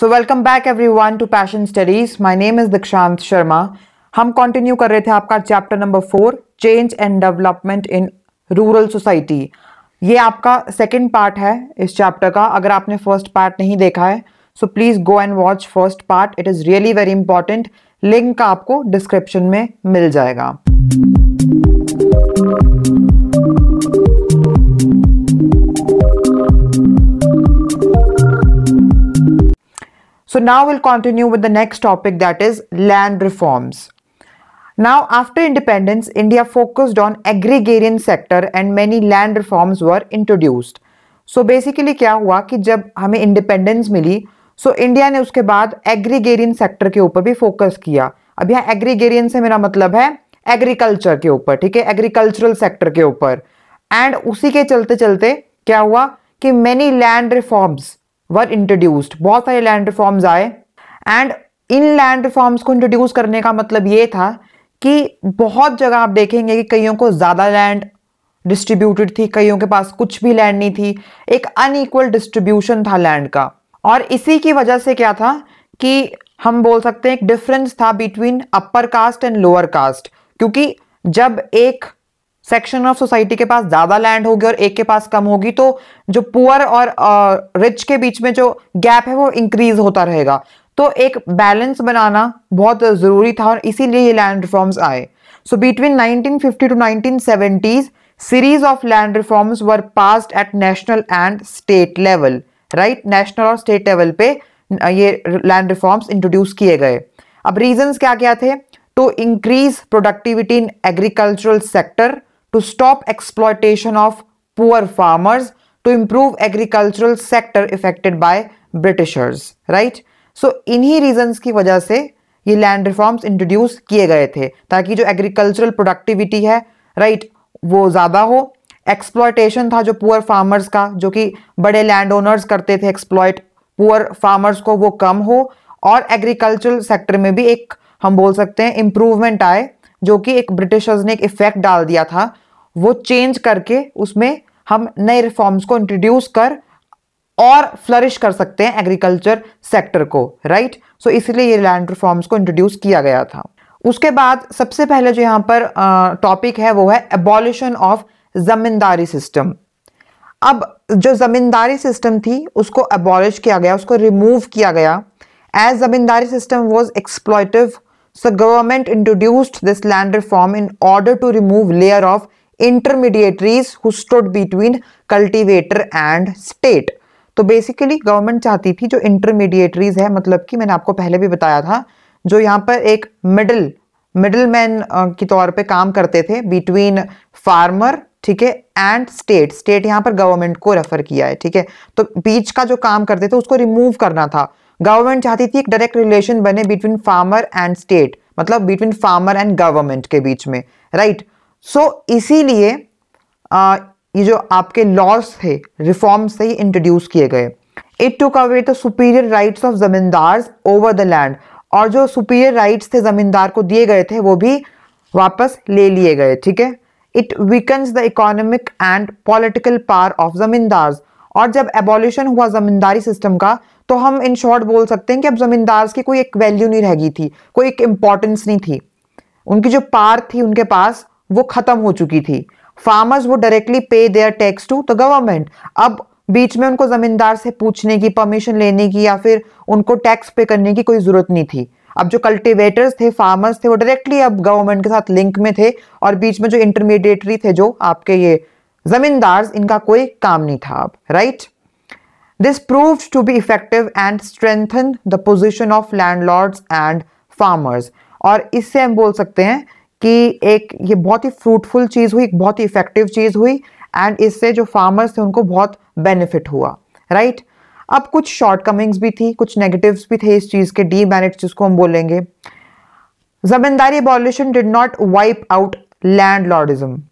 So welcome back everyone to passion studies my name is Dikshant Sharma हम continue कर रहे थे आपका chapter number four change and development in rural society ये आपका सेकेंड पार्ट है इस चैप्टर का अगर आपने फर्स्ट पार्ट नहीं देखा है so please go and watch first part it is really very important link आपको डिस्क्रिप्शन में मिल जाएगा So now we'll continue with the next topic that is land reforms. Now after independence, India focused on agrarian sector and many land reforms were introduced. So basically kya hua ki jab hame independence mili so india ne uske baad agrarian sector ke upar bhi focus kiya ab yahan agrarian se mera matlab hai agriculture के ऊपर ठीक है agricultural sector के ऊपर and उसी के चलते चलते क्या हुआ कि many land reforms were introduced बहुत सारे लैंड रिफॉर्म्स आए एंड इन लैंड रिफॉर्म्स को इंट्रोड्यूस करने का मतलब ये था कि बहुत जगह आप देखेंगे कि कईयों को ज़्यादा लैंड डिस्ट्रीब्यूटेड थी कईयों के पास कुछ भी लैंड नहीं थी एक अनईक्वल डिस्ट्रीब्यूशन था लैंड का और इसी की वजह से क्या था कि हम बोल सकते हैं एक डिफरेंस था between upper caste and lower caste क्योंकि जब एक सेक्शन ऑफ सोसाइटी के पास ज्यादा लैंड होगी और एक के पास कम होगी तो जो पुअर और रिच के बीच में जो गैप है वो इंक्रीज होता रहेगा तो एक बैलेंस बनाना बहुत जरूरी था और इसीलिए ये लैंड रिफॉर्म्स आए so between 1950 to 1970s series of land reforms were passed at national and state level right national और स्टेट लेवल पे ये लैंड रिफॉर्म्स इंट्रोड्यूस किए गए अब रीजंस क्या क्या थे तो increase productivity in agricultural sector to stop exploitation of poor farmers to improve agricultural sector affected by Britishers right so इन्हीं reasons की वजह से ये लैंड रिफॉर्म्स इंट्रोड्यूस किए गए थे ताकि जो एग्रीकल्चरल प्रोडक्टिविटी है राइट right, वो ज़्यादा हो एक्सप्लॉयटेशन था जो पुअर फार्मर्स का जो कि बड़े लैंड ओनर्स करते थे एक्सप्लॉयट पुअर फार्मर्स को वो कम हो और एग्रीकल्चरल सेक्टर में भी एक हम बोल सकते हैं इम्प्रूवमेंट आए जो कि एक ब्रिटिशर्स ने एक इफेक्ट डाल दिया था वो चेंज करके उसमें हम नए रिफॉर्म्स को इंट्रोड्यूस कर और फ्लरिश कर सकते हैं एग्रीकल्चर सेक्टर को राइट सो इसलिए ये लैंड रिफॉर्म्स को इंट्रोड्यूस किया गया था उसके बाद सबसे पहले जो यहाँ पर टॉपिक है वो है एबॉलिशन ऑफ जमींदारी सिस्टम अब जो ज़मींदारी सिस्टम थी उसको एबॉलिश किया गया उसको रिमूव किया गया as zamindari system was exploitative So government introduced this land reform in order to remove layer of intermediaries who stood between cultivator and state. तो बेसिकली गवर्नमेंट चाहती थी जो इंटरमीडिएटरीज है मतलब कि मैंने आपको पहले भी बताया था जो यहाँ पर एक मिडल मिडल मैन के तौर पे काम करते थे बिटवीन फार्मर ठीक है एंड स्टेट स्टेट यहाँ पर गवर्नमेंट को रेफर किया है ठीक है तो बीच का जो काम करते थे उसको रिमूव करना था गवर्नमेंट चाहती थी एक डायरेक्ट रिलेशन बने बिटवीन फार्मर एंड स्टेट मतलब बिटवीन फार्मर एंड गवर्नमेंट के बीच में राइट right? सो so, इसीलिए ये जो आपके लॉस थे रिफॉर्म्स थे इंट्रोड्यूस किए गए it to cover the superior rights of zamindars over the land और जो सुपीरियर राइट्स थे जमींदार को दिए गए थे वो भी वापस ले लिए गए ठीक है it weakens the economic and political power of zamindars और जब एबॉल्यूशन हुआ जमींदारी सिस्टम का तो हम इन शॉर्ट बोल सकते हैं कि अब जमींदार की कोई एक वैल्यू नहीं रह थी कोई एक इंपॉर्टेंस नहीं थी उनकी जो पार थी उनके पास वो खत्म हो चुकी थी फार्मर्स वो directly pay their tax to the government अब बीच में उनको जमींदार से पूछने की परमिशन लेने की या फिर उनको टैक्स पे करने की कोई जरूरत नहीं थी अब जो कल्टीवेटर्स थे फार्मर्स थे वो डायरेक्टली अब गवर्नमेंट के साथ लिंक में थे और बीच में जो इंटरमीडिएटरी थे जो आपके ये जमींदार इनका कोई काम नहीं था अब right right? This proved to be effective and strengthened the position of landlords and farmers. और इससे हम बोल सकते हैं कि एक ये बहुत ही फ्रूटफुल चीज़ हुई एक बहुत ही इफेक्टिव चीज़ हुई एंड इससे जो फार्मर्स थे उनको बहुत बेनिफिट हुआ राइट right? अब कुछ शॉर्टकमिंग्स भी थी कुछ नेगेटिव्स भी थे इस चीज़ के डी मैरिट जिसको हम बोलेंगे zamindari abolition did not wipe out landlordism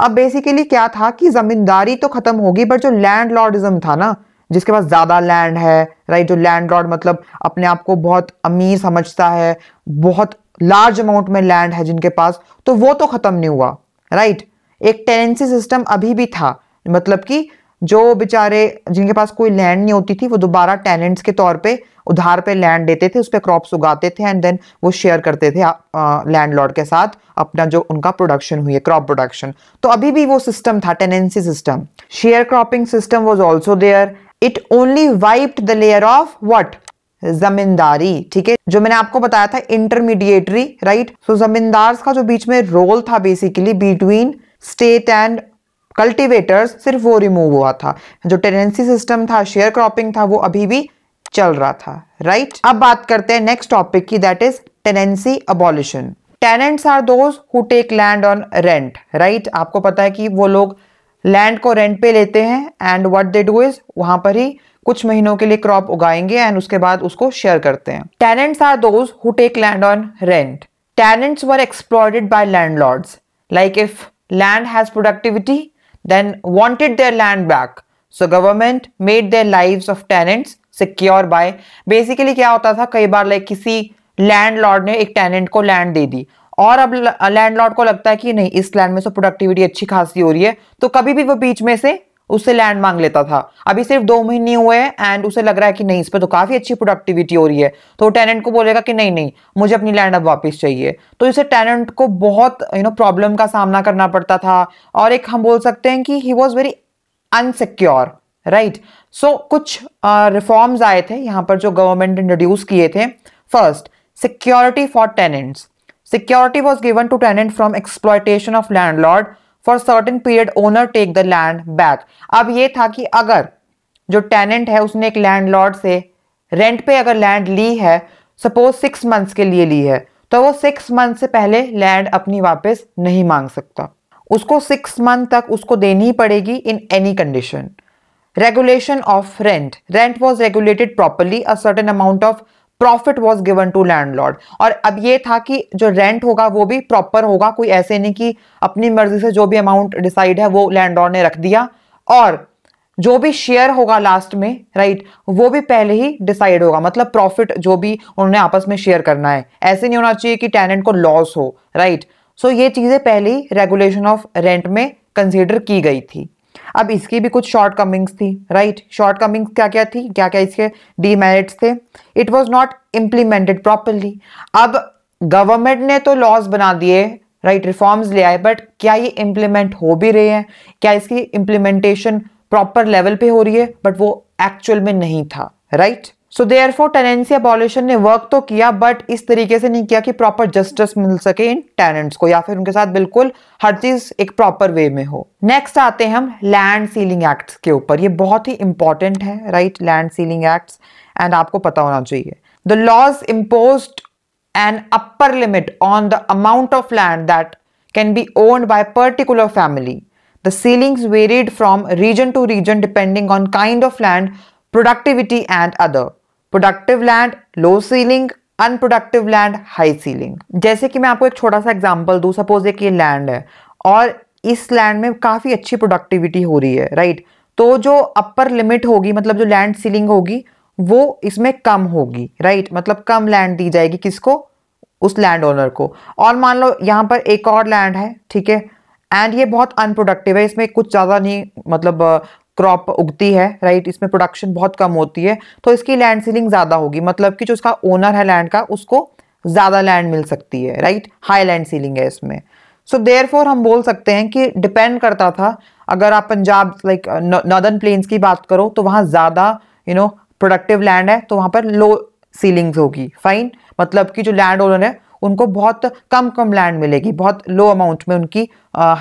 अब बेसिकली क्या था कि जमींदारी तो खत्म होगी बट जो लैंड लॉर्डिज्म था ना जिसके पास ज़्यादा लैंड है राइट जो लैंड लॉर्ड मतलब अपने आप को बहुत अमीर समझता है बहुत लार्ज अमाउंट में लैंड है जिनके पास तो वो तो ख़त्म नहीं हुआ राइट एक टेनेंसी सिस्टम अभी भी था मतलब कि जो बेचारे जिनके पास कोई लैंड नहीं होती थी वो दोबारा टेनेंट्स के तौर पे उधार पे लैंड देते थे उस पर क्रॉप्स उगाते थे एंड देन वो शेयर करते थे लैंड लॉर्ड के साथ अपना जो उनका प्रोडक्शन हुई है क्रॉप प्रोडक्शन तो अभी भी वो सिस्टम था tenancy system sharecropping system was also there it only wiped the layer of what zamindari ठीक है जो मैंने आपको बताया था इंटरमीडिएटरी राइट सो जमींदार का जो बीच में रोल था basically between state and cultivators सिर्फ वो रिमूव हुआ था जो टेनेंसी सिस्टम था शेयर क्रॉपिंग था वो अभी भी चल रहा था राइट right? अब बात करते हैं नेक्स्ट टॉपिक की that is tenancy abolition tenants are those who take land on rent right आपको पता है कि वो लोग लैंड को रेंट पे लेते हैं and what they do is वहां पर ही कुछ महीनों के लिए क्रॉप उगाएंगे एंड उसके बाद उसको शेयर करते हैं tenants are those who take land on rent tenants were exploited by landlords like if land has productivity then wanted their land back so government made their lives of tenants secure by basically क्या होता था कई बार like किसी land ने एक talent को land दे दी और अब लैंडलॉर्ड को लगता है कि नहीं इस लैंड में से प्रोडक्टिविटी अच्छी खासी हो रही है तो कभी भी वो बीच में से उससे लैंड मांग लेता था अभी सिर्फ दो महीने हुए हैं एंड उसे लग रहा है कि नहीं इस पर तो काफ़ी अच्छी प्रोडक्टिविटी हो रही है तो टेनेंट को बोलेगा कि नहीं नहीं मुझे अपनी लैंड अब वापस चाहिए तो इसे टेनेंट को बहुत यू नो प्रॉब्लम का सामना करना पड़ता था और एक हम बोल सकते हैं कि he was very unsecure right so कुछ रिफॉर्म्स uh, आए थे यहाँ पर जो गवर्नमेंट इंट्रोड्यूस किए थे first security for tenants Security was given to tenant from exploitation of landlord. For certain period owner take the land back. अब ये था कि अगर जो tenant है उसने एक landlord से rent पे अगर land ली है suppose सिक्स months के लिए ली है तो वो सिक्स मंथ से पहले लैंड अपनी वापस नहीं मांग सकता उसको सिक्स मंथ तक उसको देनी पड़ेगी in any condition regulation of rent rent was regulated properly a certain amount of profit was given to landlord और अब ये था कि जो रेंट होगा वो भी प्रॉपर होगा कोई ऐसे नहीं कि अपनी मर्जी से जो भी अमाउंट डिसाइड है वो लैंडलॉर्ड ने रख दिया और जो भी शेयर होगा लास्ट में राइट वो भी पहले ही डिसाइड होगा मतलब प्रॉफिट जो भी उन्होंने आपस में शेयर करना है ऐसे नहीं होना चाहिए कि टैलेंट को लॉस हो राइट सो so ये चीज़ें पहले ही रेगुलेशन ऑफ रेंट में कंसिडर की गई थी अब इसकी भी कुछ शॉर्ट कमिंग्स थी राइट शॉर्ट कमिंग्स क्या क्या थी क्या क्या इसके डीमेरिट्स थे it was not implemented properly अब गवर्नमेंट ने तो लॉज बना दिए राइट रिफॉर्म्स ले आए बट क्या ये इम्प्लीमेंट हो भी रहे हैं क्या इसकी इम्प्लीमेंटेशन प्रॉपर लेवल पे हो रही है बट वो एक्चुअल में नहीं था right right? So therefore tenancy abolition ने वर्क तो किया बट इस तरीके से नहीं किया कि प्रॉपर जस्टिस मिल सके इन टेनेंट्स को या फिर उनके साथ बिल्कुल हर चीज एक प्रॉपर वे में हो नेक्स्ट आते हैं हम लैंड सीलिंग एक्ट के ऊपर ये बहुत ही इंपॉर्टेंट है right land ceiling act and आपको पता होना चाहिए the laws impose an upper limit on the amount of land that can be owned by particular family the ceilings varied from region to region depending on kind of land productivity and other productive land low ceiling unproductive land high ceiling जैसे कि मैं आपको एक छोटा सा example दूँ suppose एक ये लैंड है और इस लैंड में काफ़ी अच्छी प्रोडक्टिविटी हो रही है राइट तो जो अपर लिमिट होगी मतलब जो लैंड सीलिंग होगी वो इसमें कम होगी राइट मतलब कम लैंड दी जाएगी किसको उस लैंड ओनर को और मान लो यहाँ पर एक और लैंड है ठीक है एंड ये बहुत अनप्रोडक्टिव है इसमें कुछ ज़्यादा नहीं मतलब क्रॉप उगती है राइट इसमें प्रोडक्शन बहुत कम होती है तो इसकी लैंड सीलिंग ज़्यादा होगी मतलब कि जो उसका ओनर है लैंड का उसको ज़्यादा लैंड मिल सकती है राइट हाई लैंड सीलिंग है इसमें सो देयर हम बोल सकते हैं कि डिपेंड करता था अगर आप पंजाब लाइक नॉर्दर्न प्लेन्स की बात करो तो वहाँ ज़्यादा यू नो प्रोडक्टिव लैंड है तो वहाँ पर लो सीलिंग्स होगी फाइन मतलब कि जो लैंड ओनर है उनको बहुत कम कम लैंड मिलेगी बहुत लो अमाउंट में उनकी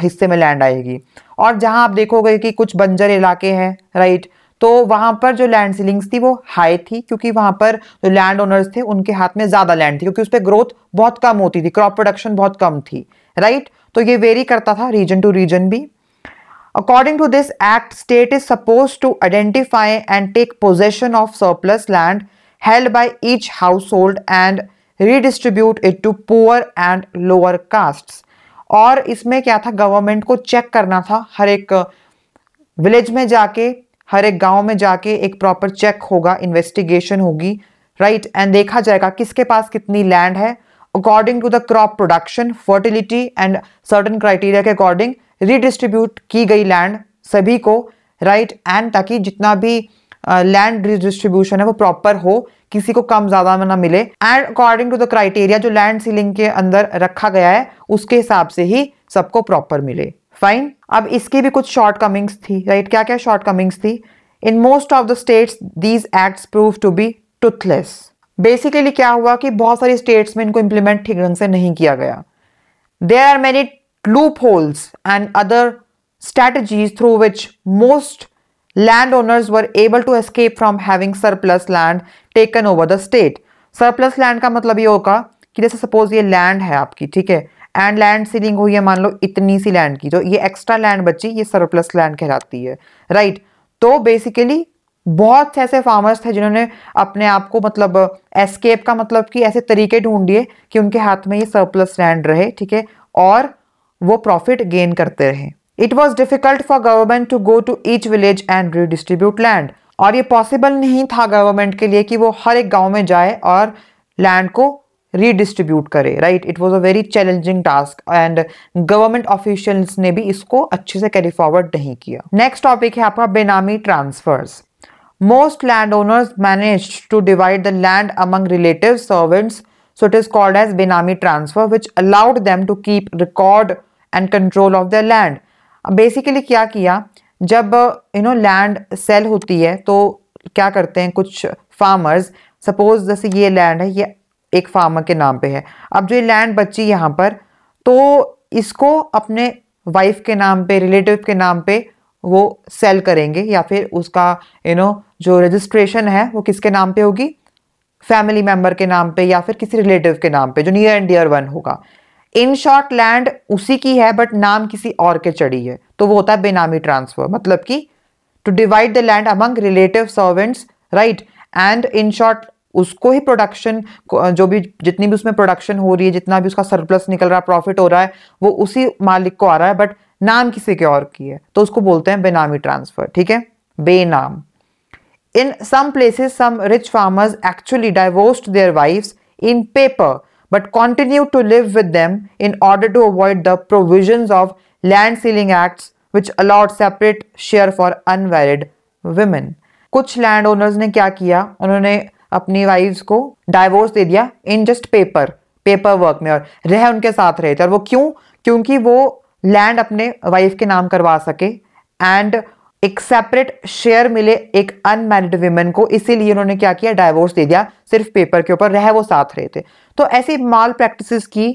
हिस्से में लैंड आएगी और जहां आप देखोगे कि कुछ बंजर इलाके हैं राइट तो वहां पर जो लैंड सीलिंग्स थी वो हाई थी क्योंकि वहां पर जो लैंड ओनर्स थे उनके हाथ में ज़्यादा लैंड थी क्योंकि उस पर ग्रोथ बहुत कम होती थी क्रॉप प्रोडक्शन बहुत कम थी राइट तो ये वेरी करता था रीजन टू रीजन भी according to this act state is suppose to identify and take possession of surplus land held by each household and redistribute it to poor and lower caste और इसमें क्या था government को check करना था हर एक village में जाके हर एक गांव में जाके एक प्रॉपर चेक होगा इन्वेस्टिगेशन होगी राइट right? एंड देखा जाएगा किसके पास कितनी लैंड है according to the crop production fertility and certain criteria के अकॉर्डिंग रिडिस्ट्रीब्यूट की गई लैंड सभी को राइट right? एंड ताकि जितना भी लैंड uh, रिडिस्ट्रीब्यूशन है वो प्रॉपर हो किसी को कम ज्यादा में ना मिले and according to the criteria जो लैंड सीलिंग के अंदर रखा गया है उसके हिसाब से ही सबको प्रॉपर मिले फाइन अब इसकी भी कुछ शॉर्ट कमिंग्स थी राइट right? क्या क्या शॉर्ट कमिंग्स थी in most of the states these acts prove to be toothless basically क्या हुआ कि बहुत सारी स्टेट्स में इनको इम्प्लीमेंट ठीक ढंग से नहीं किया गया there are many loopholes and other strategies through which most landowners were able to escape from having surplus land taken over the state surplus land का मतलब ये होगा कि जैसे सपोज ये लैंड है आपकी ठीक है एंड लैंड सीलिंग हुई है मान लो इतनी सी लैंड की जो ये एक्स्ट्रा लैंड बची ये सरप्लस लैंड कहलाती है राइट right? तो बेसिकली बहुत से ऐसे फार्मर्स थे जिन्होंने अपने आप को मतलब एस्केप का मतलब कि ऐसे तरीके ढूंढ लिए कि उनके हाथ में ये सरप्लस लैंड रहे ठीक है और वो प्रॉफिट गेन करते रहे it was difficult for government to go to each village and redistribute land और ये पॉसिबल नहीं था गवर्नमेंट के लिए कि वो हर एक गांव में जाए और लैंड को रीडिस्ट्रीब्यूट करे right it was a very challenging task and government officials ने भी इसको अच्छे से कैरी फॉरवर्ड नहीं किया नेक्स्ट टॉपिक है आपका benami transfers most landowners manage to divide the land among relative servants so it is called as benami transfer which allowed them to keep record and control of the land basically क्या किया जब you know land cell होती है तो क्या करते हैं कुछ फार्मर्स सपोज जैसे ये लैंड है ये एक फार्मर के नाम पे है अब जो ये लैंड बची यहाँ पर तो इसको अपने वाइफ के नाम पे रिलेटिव के नाम पे वो सेल करेंगे या फिर उसका यू नो जो रजिस्ट्रेशन है वो किसके नाम पे होगी फैमिली मेम्बर के नाम पे या फिर किसी रिलेटिव के नाम पे जो नियर एंड डियर वन होगा इन शॉर्ट लैंड उसी की है बट नाम किसी और के चढ़ी है तो वो होता है बेनामी ट्रांसफर मतलब कि to divide the land among relative servants right and in short उसको ही प्रोडक्शन जो भी जितनी भी उसमें प्रोडक्शन हो रही है जितना भी उसका सरप्लस निकल रहा है प्रॉफिट हो रहा है वो उसी मालिक को आ रहा है बट नाम किसी के और की है तो उसको बोलते हैं बेनामी ट्रांसफर ठीक है बेनाम in some places some rich farmers actually divorced their wives in paper but continued to live with them in order to avoid the provisions of land sealing acts which allowed separate share for unmarried women. kuch land owners ne kya kiya unhone apni wives ko divorce de diya in just paper paper work mein aur reh unke sath rahe the aur wo kyun kyunki wo land apne wife ke naam karwa sake and एक separate share मिले एक unmarried women को इसीलिए उन्होंने क्या किया divorce दे दिया सिर्फ पेपर के ऊपर रहे वो साथ रहे थे तो ऐसी माल प्रैक्टिसेस की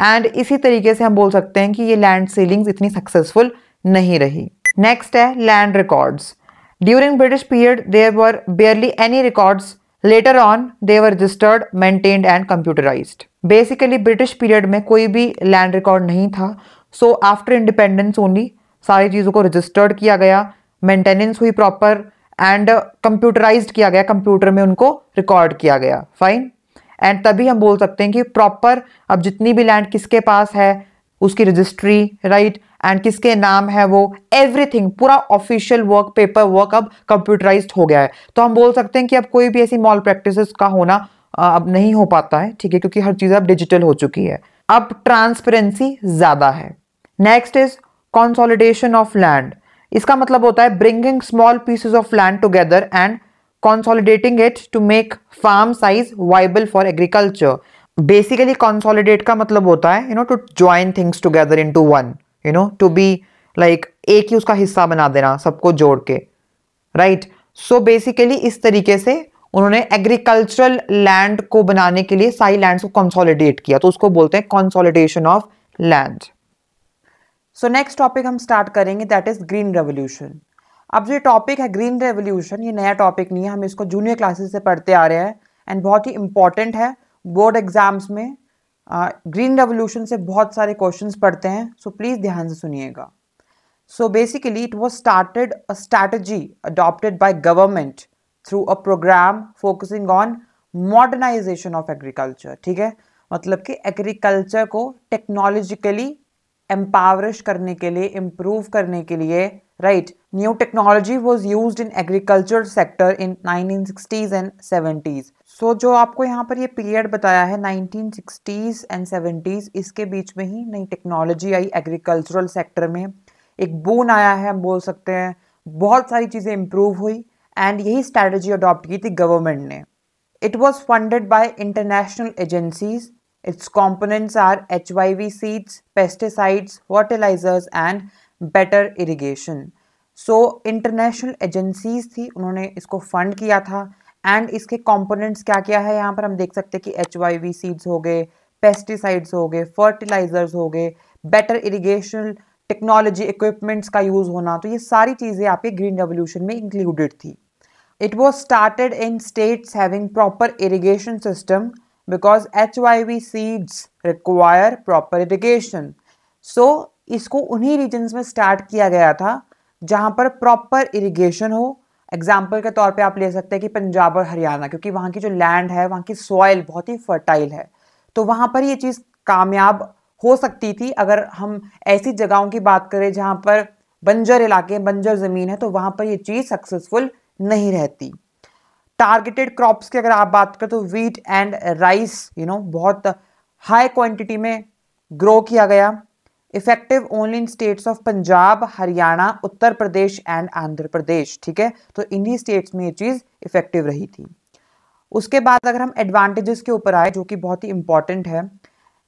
एंड इसी तरीके से हम बोल सकते हैं कि ये लैंड सीलिंग्स इतनी सक्सेसफुल नहीं रही नेक्स्ट है land records during British period there were barely any records later on they were registered maintained and computerize basically British period में कोई भी लैंड रिकॉर्ड नहीं था सो आफ्टर इंडिपेंडेंस ओनली सारी चीज़ों को रजिस्टर्ड किया गया मेंटेनेंस हुई प्रॉपर एंड कंप्यूटराइज किया गया कंप्यूटर में उनको रिकॉर्ड किया गया फाइन एंड तभी हम बोल सकते हैं कि प्रॉपर अब जितनी भी लैंड किसके पास है उसकी रजिस्ट्री राइट एंड किसके नाम है वो एवरीथिंग पूरा ऑफिशियल वर्क पेपर वर्क अब कंप्यूटराइज हो गया है तो हम बोल सकते हैं कि अब कोई भी ऐसी मॉल प्रैक्टिस का होना अब नहीं हो पाता है ठीक है क्योंकि हर चीज़ अब डिजिटल हो चुकी है अब ट्रांसपेरेंसी ज़्यादा है next is consolidation of land इसका मतलब होता है bringing small pieces of land together and consolidating it to make farm size viable for agriculture basically consolidate का मतलब होता है you know to join things together into one you know to be like एक ही उसका हिस्सा बना देना सबको जोड़ के राइट सो बेसिकली इस तरीके से उन्होंने एग्रीकल्चरल लैंड को बनाने के लिए साई लैंड को कंसोलिडेट किया तो उसको बोलते हैं consolidation of land so next topic हम स्टार्ट करेंगे दैट इज़ ग्रीन रेवोल्यूशन अब जो टॉपिक है ग्रीन रेवोल्यूशन ये नया टॉपिक नहीं है हम इसको जूनियर क्लासेस से पढ़ते आ रहे हैं एंड बहुत ही इंपॉर्टेंट है बोर्ड एग्जाम्स में ग्रीन रेवोल्यूशन से बहुत सारे क्वेश्चन पढ़ते हैं सो प्लीज़ ध्यान से सुनिएगा so basically it was started a strategy adopted by government through a program focusing on modernization of agriculture ठीक है मतलब कि एग्रीकल्चर को टेक्नोलॉजिकली एम्पावरिश करने के लिए इम्प्रूव करने के लिए right new technology was use in agriculture sector in nineteen sixties and seventies so जो आपको यहाँ पर ये पीरियड बताया है नाइनटीन सिक्सटीज एंड सेवेंटीज इसके बीच में ही नई टेक्नोलॉजी आई एग्रीकल्चरल सेक्टर में एक बून आया है हम बोल सकते हैं बहुत सारी चीज़ें इम्प्रूव हुई एंड यही स्ट्रैटेजी अडॉप्ट की थी गवर्नमेंट ने it was funded by international agencies Its components are HYV seeds, pesticides, fertilizers and better irrigation. So international agencies थी उन्होंने इसको फंड किया था एंड इसके कंपोनेंट्स क्या क्या है यहाँ पर हम देख सकते हैं कि एच वाई वी सीड्स हो गए पेस्टिसाइड्स हो गए फर्टिलाइजर्स हो गए बेटर इरिगेशन टेक्नोलॉजी इक्विपमेंट्स का यूज़ होना तो ये सारी चीज़ें आपके ग्रीन रेवोल्यूशन में इंक्लूडेड थी it was started in states having proper irrigation system because H Y V seeds require proper irrigation so इसको उन्हीं रीजन्स में स्टार्ट किया गया था जहाँ पर प्रॉपर इरीगेशन हो एग्जाम्पल के तौर पर आप ले सकते हैं कि पंजाब और हरियाणा क्योंकि वहाँ की जो लैंड है वहाँ की सॉइल बहुत ही फर्टाइल है तो वहाँ पर ये चीज़ कामयाब हो सकती थी अगर हम ऐसी जगहों की बात करें जहाँ पर बंजर इलाके बंजर ज़मीन है तो वहाँ पर ये चीज़ सक्सेसफुल नहीं रहती टारगेटेड क्रॉप्स की अगर आप बात करें तो wheat and rice you know बहुत हाई क्वांटिटी में ग्रो किया गया effective only in states of Punjab Haryana Uttar Pradesh and Andhra Pradesh ठीक है तो इन्हीं स्टेट्स में ये चीज़ इफेक्टिव रही थी उसके बाद अगर हम एडवांटेजेस के ऊपर आए जो कि बहुत ही इंपॉर्टेंट है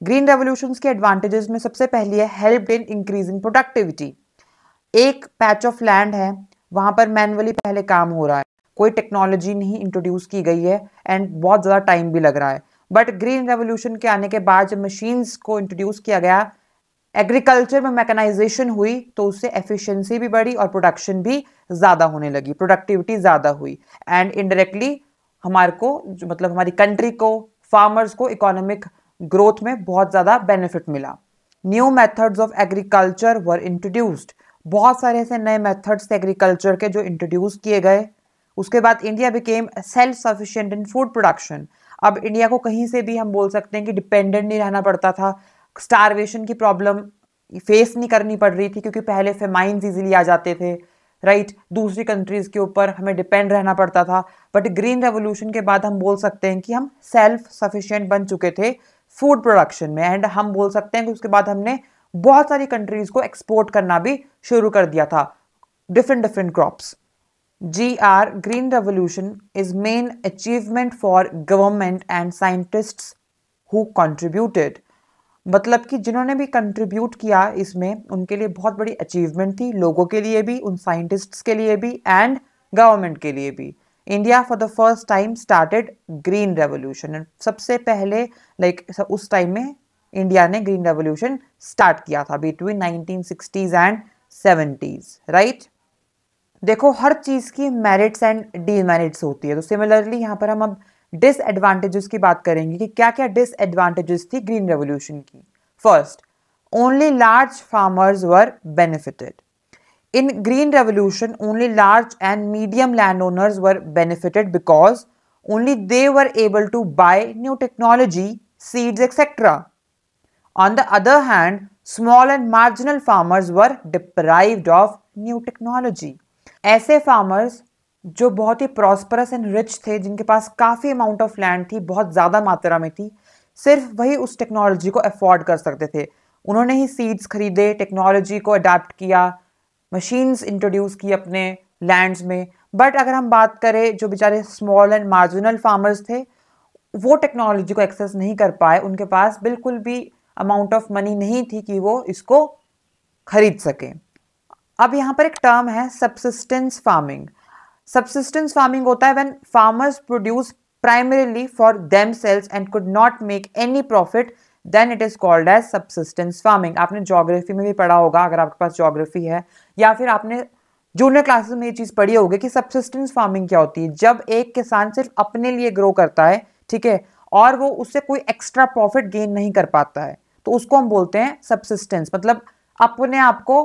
ग्रीन रेवोल्यूशन के एडवांटेजेस में सबसे पहली है हेल्प इन इंक्रीजिंग प्रोडक्टिविटी एक पैच ऑफ लैंड है वहां पर मैनुअली पहले काम हो रहा है कोई टेक्नोलॉजी नहीं इंट्रोड्यूस की गई है एंड बहुत ज़्यादा टाइम भी लग रहा है बट ग्रीन रेवोल्यूशन के आने के बाद जब मशीन्स को इंट्रोड्यूस किया गया एग्रीकल्चर में मैकेनाइजेशन हुई तो उससे एफिशिएंसी भी बढ़ी और प्रोडक्शन भी ज़्यादा होने लगी प्रोडक्टिविटी ज़्यादा हुई एंड इनडायरेक्टली हमारे को मतलब हमारी कंट्री को फार्मर्स को इकोनॉमिक ग्रोथ में बहुत ज़्यादा बेनिफिट मिला new methods of agriculture were introduced बहुत सारे ऐसे नए मेथड्स थे एग्रीकल्चर के जो इंट्रोड्यूस किए गए उसके बाद India became self sufficient in food production अब इंडिया को कहीं से भी हम बोल सकते हैं कि डिपेंडेंट नहीं रहना पड़ता था स्टारवेशन की प्रॉब्लम फेस नहीं करनी पड़ रही थी क्योंकि पहले फेमाइंस इजीली आ जाते थे राइट right? दूसरी कंट्रीज़ के ऊपर हमें डिपेंड रहना पड़ता था बट ग्रीन रेवोल्यूशन के बाद हम बोल सकते हैं कि हम सेल्फ सफिशियंट बन चुके थे फूड प्रोडक्शन में एंड हम बोल सकते हैं कि उसके बाद हमने बहुत सारी कंट्रीज़ को एक्सपोर्ट करना भी शुरू कर दिया था different different crops GR Green Revolution is main achievement for government and scientists who contributed मतलब कि जिन्होंने भी कंट्रीब्यूट किया इसमें उनके लिए बहुत बड़ी अचीवमेंट थी लोगों के लिए भी उन साइंटिस्ट्स के लिए भी एंड गवर्नमेंट के लिए भी India for the first time started green revolution सबसे पहले लाइक like, उस टाइम में इंडिया ने ग्रीन रेवोल्यूशन स्टार्ट किया था between sixties and seventies right right? देखो हर चीज़ की मेरिट्स एंड डीमेरिट्स होती है तो सिमिलरली यहाँ पर हम अब डिसएडवांटेजेस की बात करेंगे कि क्या क्या डिसएडवांटेजेस थी ग्रीन रेवोल्यूशन की first only large farmers were benefited in green revolution only large and medium landowners were benefited because only they were able to buy new technology seeds etcetera on the other hand small and marginal farmers were deprived of new technology ऐसे farmers जो बहुत ही prosperous and rich थे जिनके पास काफ़ी amount of land थी बहुत ज़्यादा मात्रा में थी सिर्फ वही उस टेक्नोलॉजी को अफोर्ड कर सकते थे उन्होंने ही सीड्स खरीदे टेक्नोलॉजी को अडाप्ट किया मशीन्स इंट्रोड्यूस की अपने लैंड्स में बट अगर हम बात करें जो बेचारे स्मॉल एंड मार्जिनल फार्मर्स थे वो टेक्नोलॉजी को एक्सेस नहीं कर पाए उनके पास बिल्कुल भी अमाउंट ऑफ मनी नहीं थी कि वो इसको खरीद सकें अब यहाँ पर एक टर्म है सबसिस्टेंस फार्मिंग सबसिस्टेंस फार्मिंग होता है when farmers produce primarily for themselves and could not make any profit then it is called as subsistence farming आपने ज्योग्राफी में भी पढ़ा होगा अगर आपके पास ज्योग्राफी है या फिर आपने जूनियर क्लासेस में ये चीज़ पढ़ी होगी कि सबसिस्टेंस फार्मिंग क्या होती है जब एक किसान सिर्फ अपने लिए ग्रो करता है ठीक है और वो उससे कोई एक्स्ट्रा प्रॉफिट गेन नहीं कर पाता है तो उसको हम बोलते हैं सबसिस्टेंस मतलब अपने आप को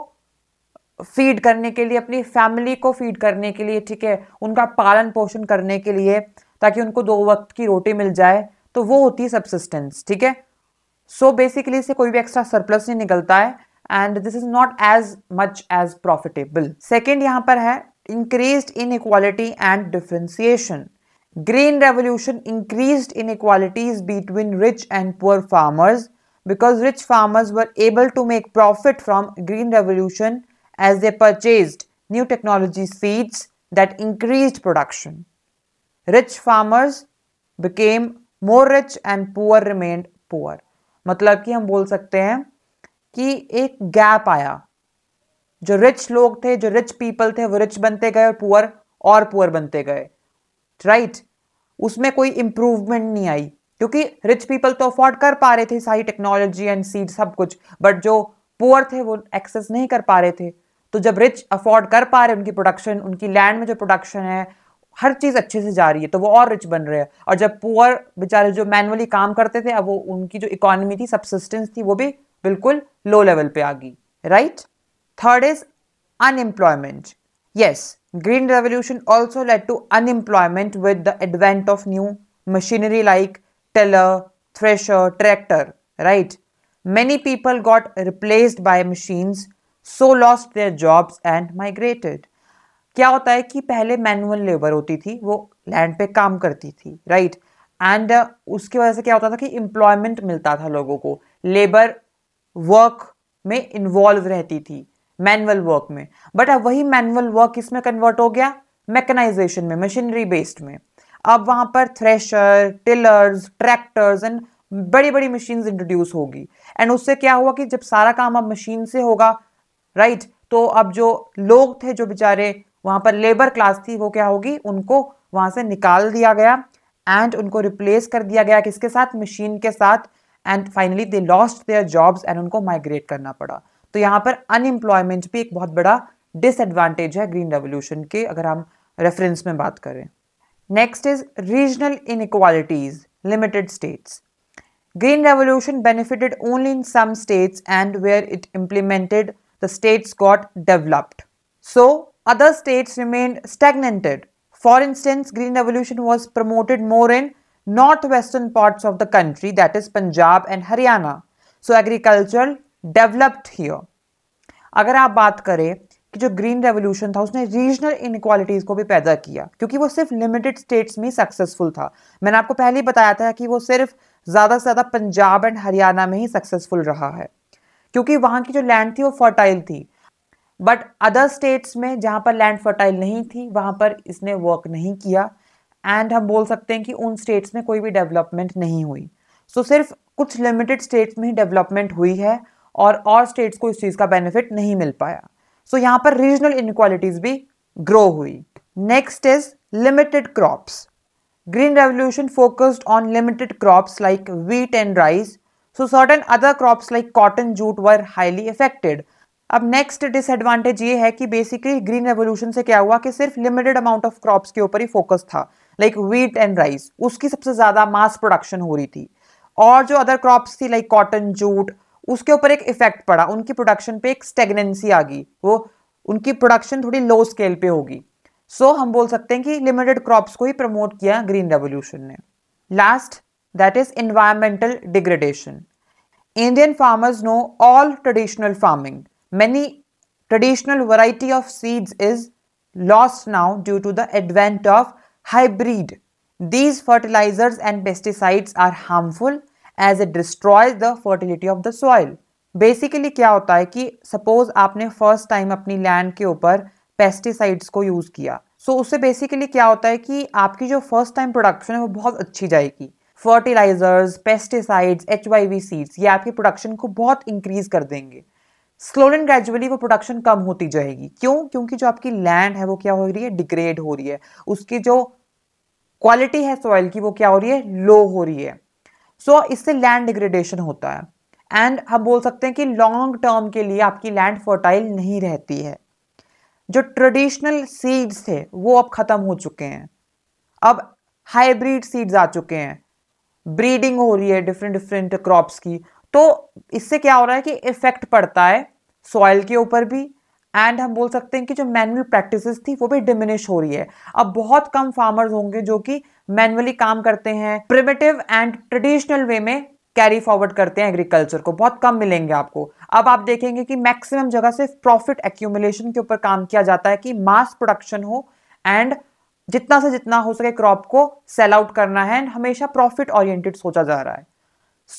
फीड करने के लिए अपनी फैमिली को फीड करने के लिए ठीक है उनका पालन पोषण करने के लिए ताकि उनको दो वक्त की रोटी मिल जाए तो वो होती है सबसिस्टेंस ठीक है सो बेसिकली इससे कोई भी एक्स्ट्रा सरप्लस नहीं निकलता है and this is not as much as profitable second यहाँ पर है increase inequality and differentiation green revolution increase inequalities between rich and poor farmers because rich farmers were able to make profit from green revolution as they purchased new technology seeds that increased production. Rich farmers became more rich and poor remained poor. मतलब कि हम बोल सकते हैं कि एक gap आया जो रिच लोग थे जो रिच पीपल थे वो रिच बनते गए और पुअर और पुअर बनते गए राइट right? उसमें कोई इम्प्रूवमेंट नहीं आई क्योंकि रिच पीपल तो अफोर्ड कर पा रहे थे सारी टेक्नोलॉजी एंड सीड सब कुछ बट जो पुअर थे वो एक्सेस नहीं कर पा रहे थे तो जब रिच अफोर्ड कर पा रहे हैं उनकी प्रोडक्शन उनकी लैंड में जो प्रोडक्शन है हर चीज़ अच्छे से जा रही है तो वो और रिच बन रहे हैं और जब पुअर बेचारे जो मैनुअली काम करते थे अब वो उनकी जो इकोनॉमी थी सबसिस्टेंस थी वो भी बिल्कुल लो लेवल पे आ गई right third is unemployment yes green revolution also led to unemployment with the advent of new machinery like tiller thresher tractor right many people got replaced by machines so lost their jobs and migrated क्या होता है कि पहले manual labour होती थी वो land पे काम करती थी राइट एंड uh, उसकी वजह से क्या होता था कि एम्प्लॉयमेंट मिलता था लोगों को लेबर वर्क में इन्वॉल्व रहती थी मैनुअल वर्क में बट अब वही मैनुअल वर्क इसमें कन्वर्ट हो गया मैकेनाइजेशन में मशीनरी बेस्ड में अब वहाँ पर थ्रेशर टिलर्स ट्रैक्टर्स एंड बड़ी बड़ी मशीन्स इंट्रोड्यूस होगी एंड उससे क्या हुआ कि जब सारा काम अब मशीन से होगा राइट तो अब जो लोग थे जो बेचारे वहां पर लेबर क्लास थी वो क्या होगी उनको वहां से निकाल दिया गया एंड उनको रिप्लेस कर दिया गया किसके साथ मशीन के साथ and finally they lost their jobs and उनको माइग्रेट करना पड़ा तो यहाँ पर अनएम्प्लॉयमेंट भी एक बहुत बड़ा डिसएडवांटेज है ग्रीन रेवोल्यूशन के अगर हम रेफरेंस में बात करें next is regional inequalities limited states green revolution benefited only in some states and where it implemented the states got developed. So other states remained stagnated. For instance, Green Revolution was promoted more in northwestern parts of the country that is Punjab and Haryana. So agriculture developed here. अगर आप बात करें कि जो green revolution था उसने regional inequalities को भी पैदा किया क्योंकि वो सिर्फ लिमिटेड स्टेट्स में सक्सेसफुल था मैंने आपको पहले ही बताया था कि वो सिर्फ ज़्यादा से ज़्यादा पंजाब एंड हरियाणा में ही सक्सेसफुल रहा है क्योंकि वहां की जो लैंड थी वो फर्टाइल थी बट अदर स्टेट्स में जहां पर लैंड फर्टाइल नहीं थी वहां पर इसने वर्क नहीं किया एंड हम बोल सकते हैं कि उन स्टेट्स में कोई भी डेवलपमेंट नहीं हुई सो so, सिर्फ कुछ लिमिटेड स्टेट्स में ही डेवलपमेंट हुई है और और स्टेट्स को इस चीज़ का बेनिफिट नहीं मिल पाया सो so, यहाँ पर रीजनल इनक्वालिटीज़ भी ग्रो हुई next is limited crops green revolution focused on limited crops like wheat and rice so certain other crops like cotton jute were highly affected अब नेक्स्ट डिसएडवांटेज ये है कि बेसिकली ग्रीन रेवोल्यूशन से क्या हुआ कि सिर्फ लिमिटेड अमाउंट ऑफ क्रॉप्स के ऊपर ही फोकस था लाइक व्हीट एंड राइस उसकी सबसे ज़्यादा मास प्रोडक्शन हो रही थी और जो अदर क्रॉप्स थी लाइक कॉटन जूट उसके ऊपर एक इफेक्ट पड़ा उनकी प्रोडक्शन पे एक स्टेगनेंसी आ गई वो उनकी प्रोडक्शन थोड़ी लो स्केल पे होगी सो so, हम बोल सकते हैं कि लिमिटेड क्रॉप्स को ही प्रमोट किया ग्रीन रेवोल्यूशन ने last that is environmental degradation. Indian farmers know all traditional farming. Many traditional variety of seeds is lost now due to the advent of hybrid. These fertilizers and pesticides are harmful as it destroys the fertility of the soil. Basically, क्या होता है कि suppose आपने first time अपनी land के ऊपर pesticides को use किया so, उससे basically क्या होता है कि आपकी जो first time production है वो बहुत अच्छी जाएगी फर्टिलाइजर्स पेस्टिसाइड्स एच सीड्स ये आपकी प्रोडक्शन को बहुत इंक्रीज कर देंगे स्लोली एंड ग्रेजुअली वो प्रोडक्शन कम होती जाएगी क्यों क्योंकि जो आपकी लैंड है वो क्या हो रही है डिग्रेड हो रही है उसकी जो क्वालिटी है सॉइल की वो क्या हो रही है लो हो रही है सो so, इससे लैंड डिग्रेडेशन होता है एंड हम बोल सकते हैं कि लॉन्ग टर्म के लिए आपकी लैंड फर्टाइल नहीं रहती है जो ट्रेडिशनल सीड्स थे वो अब ख़त्म हो चुके हैं अब हाइब्रिड सीड्स आ चुके हैं ब्रीडिंग हो रही है डिफरेंट डिफरेंट क्रॉप्स की तो इससे क्या हो रहा है कि इफेक्ट पड़ता है सॉइल के ऊपर भी एंड हम बोल सकते हैं कि जो मैनुअल प्रैक्टिसेस थी वो भी डिमिनिश हो रही है अब बहुत कम फार्मर्स होंगे जो कि मैनुअली काम करते हैं प्रिमेटिव एंड ट्रेडिशनल वे में कैरी फॉरवर्ड करते हैं एग्रीकल्चर को बहुत कम मिलेंगे आपको अब आप देखेंगे कि मैक्सिमम जगह सिर्फ प्रॉफिट एक्यूमुलेशन के ऊपर काम किया जाता है कि मास प्रोडक्शन हो एंड जितना से जितना हो सके क्रॉप को सेल आउट करना है एंड हमेशा प्रॉफिट ओरिएंटेड सोचा जा रहा है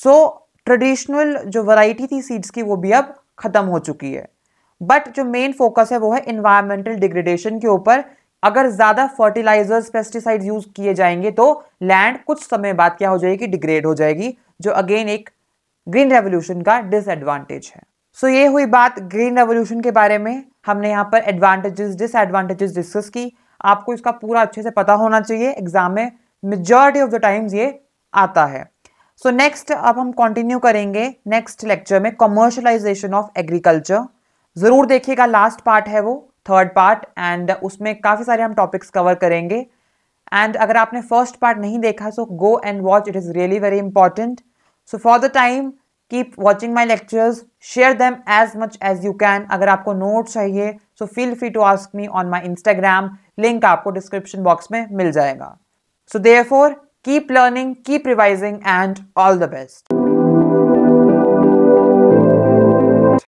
सो so, ट्रेडिशनल जो वैरायटी थी सीड्स की वो भी अब ख़त्म हो चुकी है बट जो मेन फोकस है वो है इन्वायरमेंटल डिग्रेडेशन के ऊपर अगर ज़्यादा फर्टिलाइजर्स पेस्टिसाइड यूज़ किए जाएंगे तो लैंड कुछ समय बाद क्या हो जाएगी डिग्रेड हो जाएगी जो अगेन एक ग्रीन रेवोल्यूशन का डिसएडवांटेज है सो so, ये हुई बात ग्रीन रेवोल्यूशन के बारे में हमने यहाँ पर एडवांटेजेस डिसएडवांटेजेस डिस्कस की आपको इसका पूरा अच्छे से पता होना चाहिए एग्जाम में मेजॉरिटी ऑफ द टाइम्स ये आता है सो so नेक्स्ट अब हम कंटिन्यू करेंगे नेक्स्ट लेक्चर में कमर्शलाइजेशन ऑफ एग्रीकल्चर ज़रूर देखिएगा लास्ट पार्ट है वो थर्ड पार्ट एंड उसमें काफ़ी सारे हम टॉपिक्स कवर करेंगे एंड अगर आपने फर्स्ट पार्ट नहीं देखा so go and watch it is really very important so for the time keep watching my lectures share them as much as you can अगर आपको नोट्स चाहिए so feel free to ask me on my Instagram link आपको description box में मिल जाएगा so therefore keep learning keep revising and all the best